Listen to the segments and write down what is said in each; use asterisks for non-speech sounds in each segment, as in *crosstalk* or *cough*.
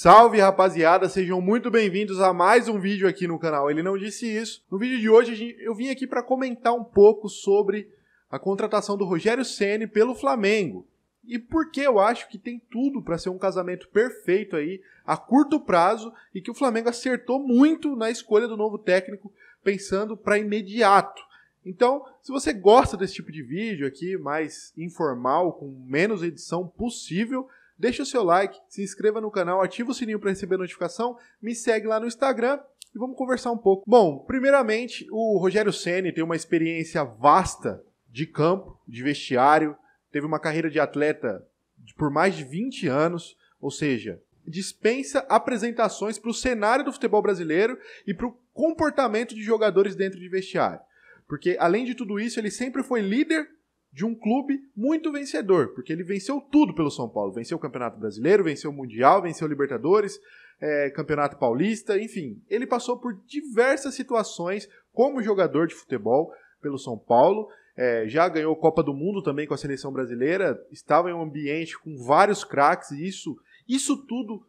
Salve rapaziada, sejam muito bem-vindos a mais um vídeo aqui no canal. Ele não disse isso. No vídeo de hoje eu vim aqui para comentar um pouco sobre a contratação do Rogério Ceni pelo Flamengo. E por que eu acho que tem tudo para ser um casamento perfeito aí a curto prazo e que o Flamengo acertou muito na escolha do novo técnico pensando para imediato. Então, se você gosta desse tipo de vídeo aqui, mais informal, com menos edição possível, Deixa o seu like, se inscreva no canal, ativa o sininho para receber notificação, me segue lá no Instagram e vamos conversar um pouco. Bom, primeiramente, o Rogério Ceni tem uma experiência vasta de campo, de vestiário, teve uma carreira de atleta por mais de 20 anos, ou seja, dispensa apresentações para o cenário do futebol brasileiro e para o comportamento de jogadores dentro de vestiário. Porque, além de tudo isso, ele sempre foi líder de um clube muito vencedor, porque ele venceu tudo pelo São Paulo. Venceu o Campeonato Brasileiro, venceu o Mundial, venceu o Libertadores, é, Campeonato Paulista, enfim. Ele passou por diversas situações como jogador de futebol pelo São Paulo. É, já ganhou Copa do Mundo também com a seleção brasileira, estava em um ambiente com vários craques, e isso, isso tudo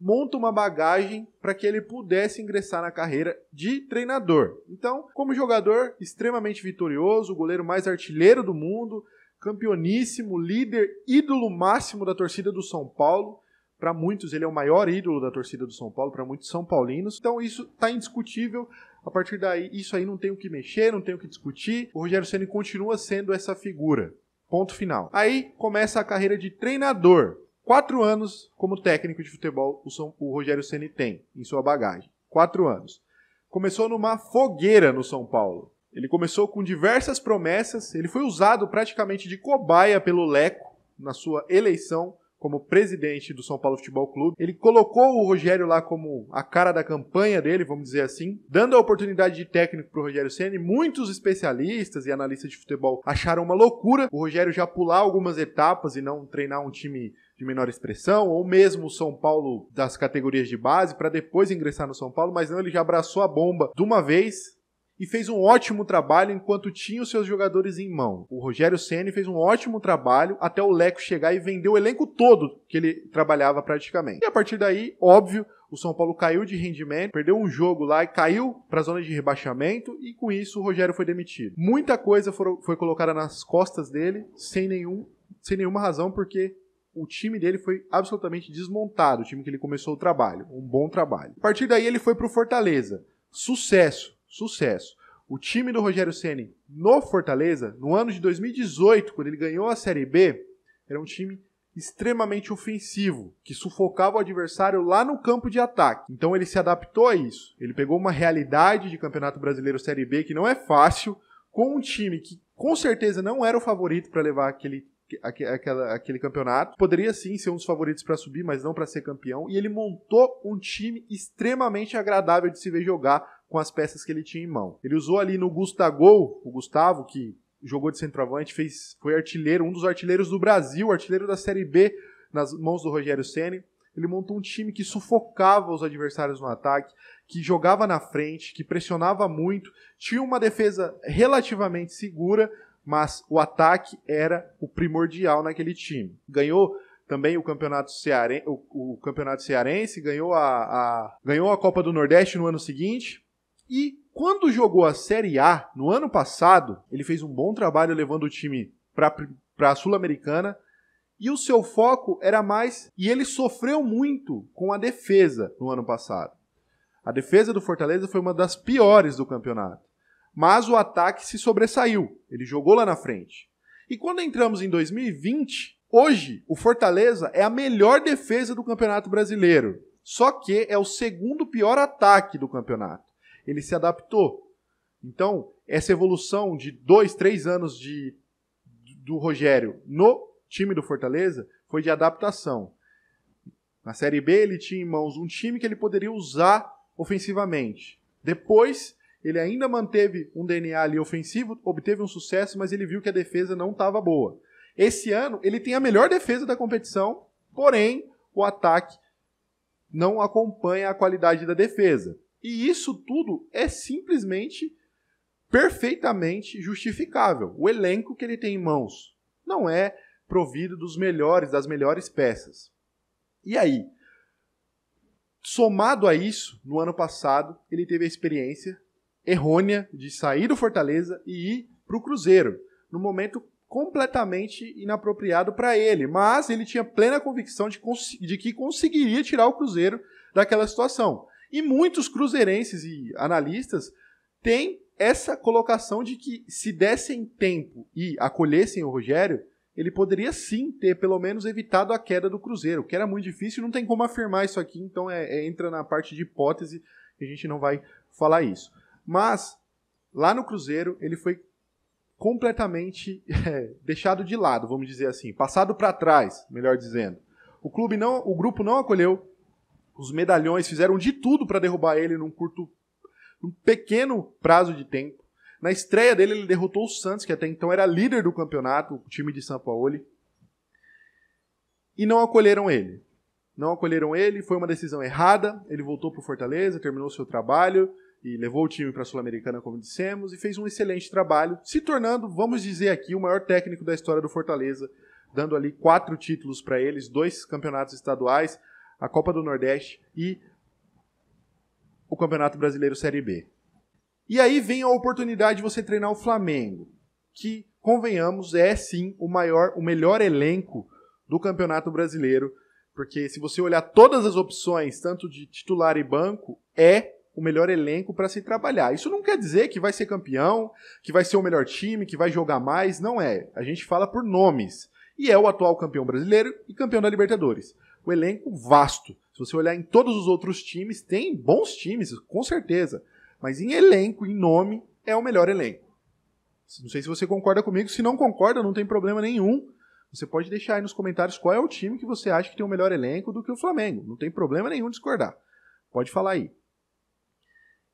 monta uma bagagem para que ele pudesse ingressar na carreira de treinador. Então, como jogador extremamente vitorioso, o goleiro mais artilheiro do mundo, campeoníssimo, líder, ídolo máximo da torcida do São Paulo. Para muitos, ele é o maior ídolo da torcida do São Paulo, para muitos são paulinos. Então, isso está indiscutível. A partir daí, isso aí não tem o que mexer, não tem o que discutir. O Rogério Ceni continua sendo essa figura. Ponto final. Aí começa a carreira de treinador. Quatro anos como técnico de futebol o, São, o Rogério Ceni tem em sua bagagem. Quatro anos. Começou numa fogueira no São Paulo. Ele começou com diversas promessas, ele foi usado praticamente de cobaia pelo Leco na sua eleição como presidente do São Paulo Futebol Clube. Ele colocou o Rogério lá como a cara da campanha dele, vamos dizer assim, dando a oportunidade de técnico para o Rogério Ceni. Muitos especialistas e analistas de futebol acharam uma loucura o Rogério já pular algumas etapas e não treinar um time de menor expressão, ou mesmo o São Paulo das categorias de base, para depois ingressar no São Paulo, mas não, ele já abraçou a bomba de uma vez e fez um ótimo trabalho enquanto tinha os seus jogadores em mão. O Rogério Ceni fez um ótimo trabalho até o Leco chegar e vender o elenco todo que ele trabalhava praticamente. E a partir daí, óbvio, o São Paulo caiu de rendimento, perdeu um jogo lá e caiu para a zona de rebaixamento e com isso o Rogério foi demitido. Muita coisa foi colocada nas costas dele sem nenhum sem nenhuma razão porque o time dele foi absolutamente desmontado, o time que ele começou o trabalho, um bom trabalho. A partir daí ele foi para o Fortaleza, sucesso, sucesso. O time do Rogério Ceni no Fortaleza, no ano de 2018, quando ele ganhou a Série B, era um time extremamente ofensivo, que sufocava o adversário lá no campo de ataque. Então ele se adaptou a isso. Ele pegou uma realidade de Campeonato Brasileiro Série B que não é fácil, com um time que com certeza não era o favorito para levar aquele aque, aquela, aquele campeonato. Poderia sim ser um dos favoritos para subir, mas não para ser campeão. E ele montou um time extremamente agradável de se ver jogar com as peças que ele tinha em mão. Ele usou ali no Gustavo, o Gustavo, que jogou de centroavante, fez, foi artilheiro, um dos artilheiros do Brasil, artilheiro da Série B, nas mãos do Rogério Ceni. Ele montou um time que sufocava os adversários no ataque, que jogava na frente, que pressionava muito, tinha uma defesa relativamente segura, mas o ataque era o primordial naquele time. Ganhou também o campeonato cearense, o, o campeonato cearense ganhou a, a, ganhou a Copa do Nordeste no ano seguinte e quando jogou a Série A no ano passado, ele fez um bom trabalho levando o time para a Sul-Americana e o seu foco era mais e ele sofreu muito com a defesa no ano passado. A defesa do Fortaleza foi uma das piores do campeonato mas o ataque se sobressaiu. Ele jogou lá na frente. E quando entramos em 2020, hoje o Fortaleza é a melhor defesa do Campeonato Brasileiro. Só que é o segundo pior ataque do campeonato. Ele se adaptou. Então, essa evolução de dois, três anos de, do Rogério no time do Fortaleza foi de adaptação. Na Série B, ele tinha em mãos um time que ele poderia usar ofensivamente. Depois, ele ainda manteve um DNA ali ofensivo, obteve um sucesso, mas ele viu que a defesa não estava boa. Esse ano ele tem a melhor defesa da competição, porém o ataque não acompanha a qualidade da defesa. E isso tudo é simplesmente perfeitamente justificável. O elenco que ele tem em mãos não é provido dos melhores, das melhores peças. E aí, somado a isso, no ano passado, ele teve a experiência errônea de sair do Fortaleza e ir para o Cruzeiro, no momento completamente inapropriado para ele, mas ele tinha plena convicção de, de que conseguiria tirar o Cruzeiro daquela situação. E muitos cruzeirenses e analistas têm essa colocação de que se dessem tempo e acolhessem o Rogério, ele poderia sim ter pelo menos evitado a queda do Cruzeiro, que era muito difícil, não tem como afirmar isso aqui, então é, é, entra na parte de hipótese, que a gente não vai falar isso. Mas, lá no Cruzeiro, ele foi completamente *laughs* é, deixado de lado, vamos dizer assim, passado para trás, melhor dizendo. O clube não, o grupo não acolheu. Os medalhões fizeram de tudo para derrubar ele num curto, num pequeno prazo de tempo. Na estreia dele ele derrotou o Santos, que até então era líder do campeonato, o time de São Paulo, e não acolheram ele. Não acolheram ele, foi uma decisão errada. Ele voltou para o Fortaleza, terminou seu trabalho e levou o time para a Sul-Americana, como dissemos, e fez um excelente trabalho, se tornando, vamos dizer aqui, o maior técnico da história do Fortaleza, dando ali quatro títulos para eles, dois campeonatos estaduais, a Copa do Nordeste e o Campeonato Brasileiro Série B. E aí vem a oportunidade de você treinar o Flamengo, que, convenhamos, é sim o maior, o melhor elenco do Campeonato Brasileiro, porque se você olhar todas as opções, tanto de titular e banco, é o melhor elenco para se trabalhar. Isso não quer dizer que vai ser campeão, que vai ser o melhor time, que vai jogar mais, não é. A gente fala por nomes. E é o atual campeão brasileiro e campeão da Libertadores. O elenco vasto. Se você olhar em todos os outros times, tem bons times, com certeza. Mas em elenco, em nome, é o melhor elenco. Não sei se você concorda comigo. Se não concorda, não tem problema nenhum. Você pode deixar aí nos comentários qual é o time que você acha que tem o melhor elenco do que o Flamengo. Não tem problema nenhum discordar. Pode falar aí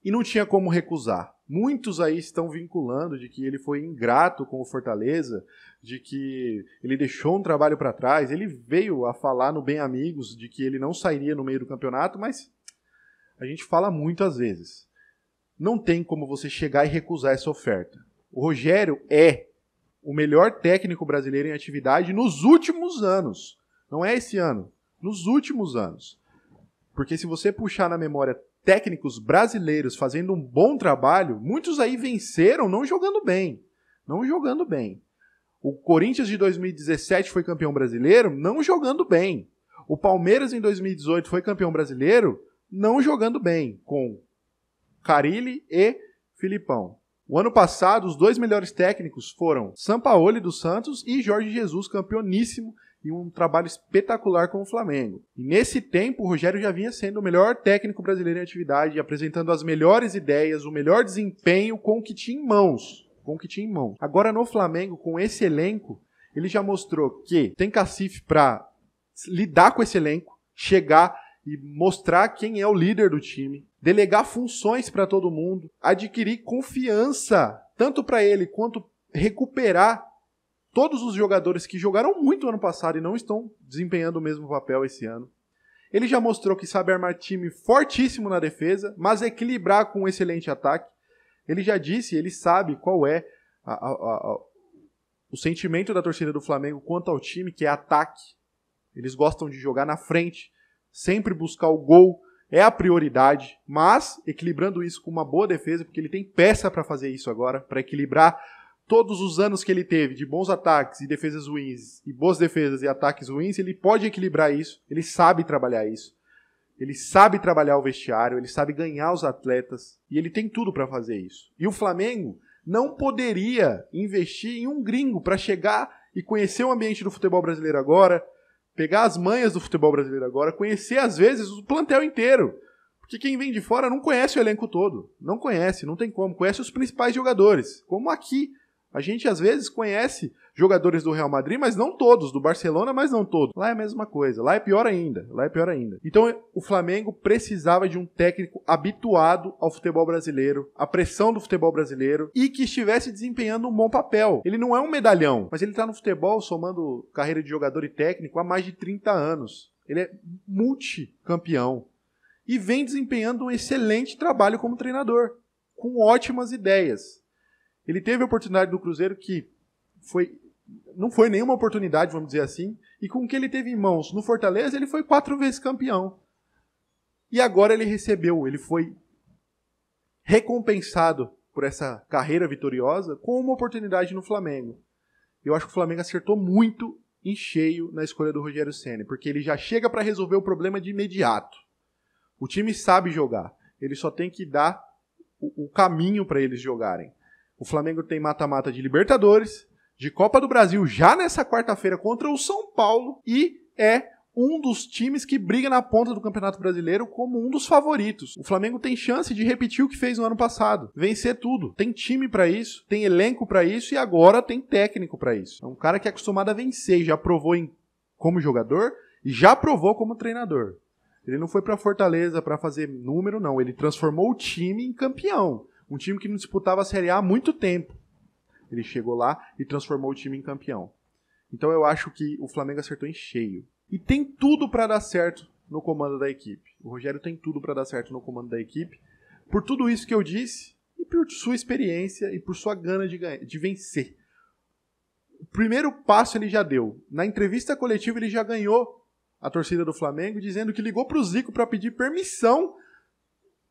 e não tinha como recusar. Muitos aí estão vinculando de que ele foi ingrato com o Fortaleza, de que ele deixou um trabalho para trás. Ele veio a falar no Bem Amigos de que ele não sairia no meio do campeonato, mas a gente fala muito às vezes. Não tem como você chegar e recusar essa oferta. O Rogério é o melhor técnico brasileiro em atividade nos últimos anos. Não é esse ano, nos últimos anos. Porque se você puxar na memória técnicos brasileiros fazendo um bom trabalho, muitos aí venceram não jogando bem. Não jogando bem. O Corinthians de 2017 foi campeão brasileiro não jogando bem. O Palmeiras em 2018 foi campeão brasileiro não jogando bem, com Carilli e Filipão. O ano passado, os dois melhores técnicos foram Sampaoli do Santos e Jorge Jesus, campeoníssimo e um trabalho espetacular com o Flamengo. E nesse tempo, o Rogério já vinha sendo o melhor técnico brasileiro em atividade, apresentando as melhores ideias, o melhor desempenho com o que tinha em mãos. Com o que tinha em mão. Agora no Flamengo, com esse elenco, ele já mostrou que tem cacife para lidar com esse elenco, chegar e mostrar quem é o líder do time, delegar funções para todo mundo, adquirir confiança tanto para ele quanto recuperar todos os jogadores que jogaram muito ano passado e não estão desempenhando o mesmo papel esse ano. Ele já mostrou que sabe armar time fortíssimo na defesa, mas equilibrar com um excelente ataque. Ele já disse, ele sabe qual é a, a, a, o sentimento da torcida do Flamengo quanto ao time, que é ataque. Eles gostam de jogar na frente, sempre buscar o gol é a prioridade, mas equilibrando isso com uma boa defesa, porque ele tem peça para fazer isso agora, para equilibrar todos os anos que ele teve de bons ataques e defesas ruins, e boas defesas e ataques ruins, ele pode equilibrar isso, ele sabe trabalhar isso. Ele sabe trabalhar o vestiário, ele sabe ganhar os atletas e ele tem tudo para fazer isso. E o Flamengo não poderia investir em um gringo para chegar e conhecer o ambiente do futebol brasileiro agora, pegar as manhas do futebol brasileiro agora, conhecer às vezes o plantel inteiro. Porque quem vem de fora não conhece o elenco todo, não conhece, não tem como, conhece os principais jogadores, como aqui a gente às vezes conhece jogadores do Real Madrid, mas não todos, do Barcelona, mas não todos. Lá é a mesma coisa, lá é pior ainda, lá é pior ainda. Então o Flamengo precisava de um técnico habituado ao futebol brasileiro, à pressão do futebol brasileiro e que estivesse desempenhando um bom papel. Ele não é um medalhão, mas ele está no futebol somando carreira de jogador e técnico há mais de 30 anos. Ele é multicampeão e vem desempenhando um excelente trabalho como treinador, com ótimas ideias. Ele teve a oportunidade do Cruzeiro que foi não foi nenhuma oportunidade, vamos dizer assim, e com o que ele teve em mãos no Fortaleza, ele foi quatro vezes campeão. E agora ele recebeu, ele foi recompensado por essa carreira vitoriosa com uma oportunidade no Flamengo. Eu acho que o Flamengo acertou muito em cheio na escolha do Rogério Ceni, porque ele já chega para resolver o problema de imediato. O time sabe jogar, ele só tem que dar o, o caminho para eles jogarem. O Flamengo tem mata-mata de Libertadores, de Copa do Brasil já nessa quarta-feira contra o São Paulo e é um dos times que briga na ponta do Campeonato Brasileiro como um dos favoritos. O Flamengo tem chance de repetir o que fez no ano passado, vencer tudo. Tem time para isso, tem elenco para isso e agora tem técnico para isso. É um cara que é acostumado a vencer, já provou em, como jogador e já provou como treinador. Ele não foi para Fortaleza para fazer número, não. Ele transformou o time em campeão. Um time que não disputava a Série A há muito tempo. Ele chegou lá e transformou o time em campeão. Então eu acho que o Flamengo acertou em cheio. E tem tudo para dar certo no comando da equipe. O Rogério tem tudo para dar certo no comando da equipe. Por tudo isso que eu disse, e por sua experiência e por sua gana de, ganhar, de vencer. O primeiro passo ele já deu. Na entrevista coletiva ele já ganhou a torcida do Flamengo, dizendo que ligou para o Zico para pedir permissão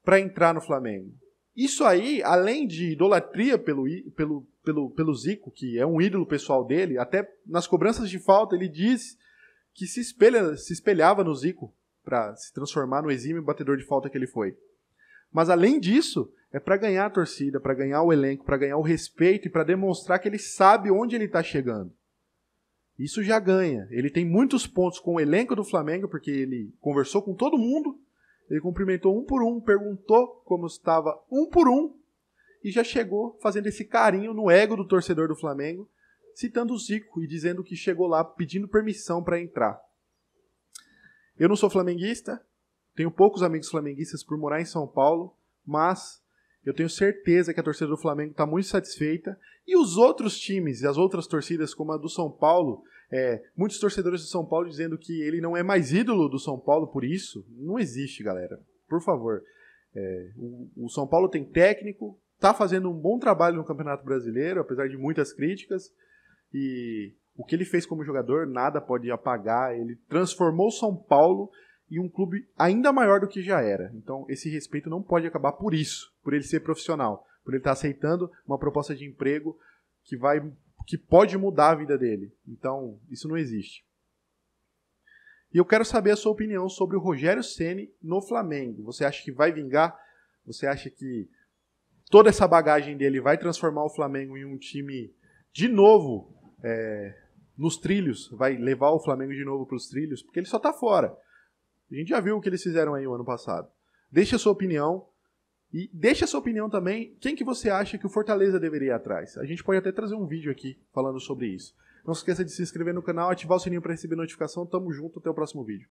para entrar no Flamengo. Isso aí, além de idolatria pelo, pelo, pelo, pelo Zico, que é um ídolo pessoal dele, até nas cobranças de falta ele diz que se, espelha, se espelhava no Zico para se transformar no exímio batedor de falta que ele foi. Mas além disso, é para ganhar a torcida, para ganhar o elenco, para ganhar o respeito e para demonstrar que ele sabe onde ele está chegando. Isso já ganha. Ele tem muitos pontos com o elenco do Flamengo, porque ele conversou com todo mundo ele cumprimentou um por um, perguntou como estava um por um e já chegou fazendo esse carinho no ego do torcedor do Flamengo, citando o Zico e dizendo que chegou lá pedindo permissão para entrar. Eu não sou flamenguista, tenho poucos amigos flamenguistas por morar em São Paulo, mas eu tenho certeza que a torcida do Flamengo está muito satisfeita e os outros times e as outras torcidas, como a do São Paulo, é, muitos torcedores do São Paulo dizendo que ele não é mais ídolo do São Paulo por isso. Não existe, galera. Por favor. É, o, o, São Paulo tem técnico, está fazendo um bom trabalho no Campeonato Brasileiro, apesar de muitas críticas. E o que ele fez como jogador, nada pode apagar. Ele transformou o São Paulo em um clube ainda maior do que já era. Então, esse respeito não pode acabar por isso, por ele ser profissional, por ele estar tá aceitando uma proposta de emprego que vai que pode mudar a vida dele. Então, isso não existe. E eu quero saber a sua opinião sobre o Rogério Ceni no Flamengo. Você acha que vai vingar? Você acha que toda essa bagagem dele vai transformar o Flamengo em um time de novo é, nos trilhos? Vai levar o Flamengo de novo para os trilhos? Porque ele só está fora. A gente já viu o que eles fizeram aí o ano passado. Deixe a sua opinião. E deixa a sua opinião também, quem que você acha que o Fortaleza deveria ir atrás? A gente pode até trazer um vídeo aqui falando sobre isso. Não se esqueça de se inscrever no canal, ativar o sininho para receber notificação. Tamo junto, até o próximo vídeo.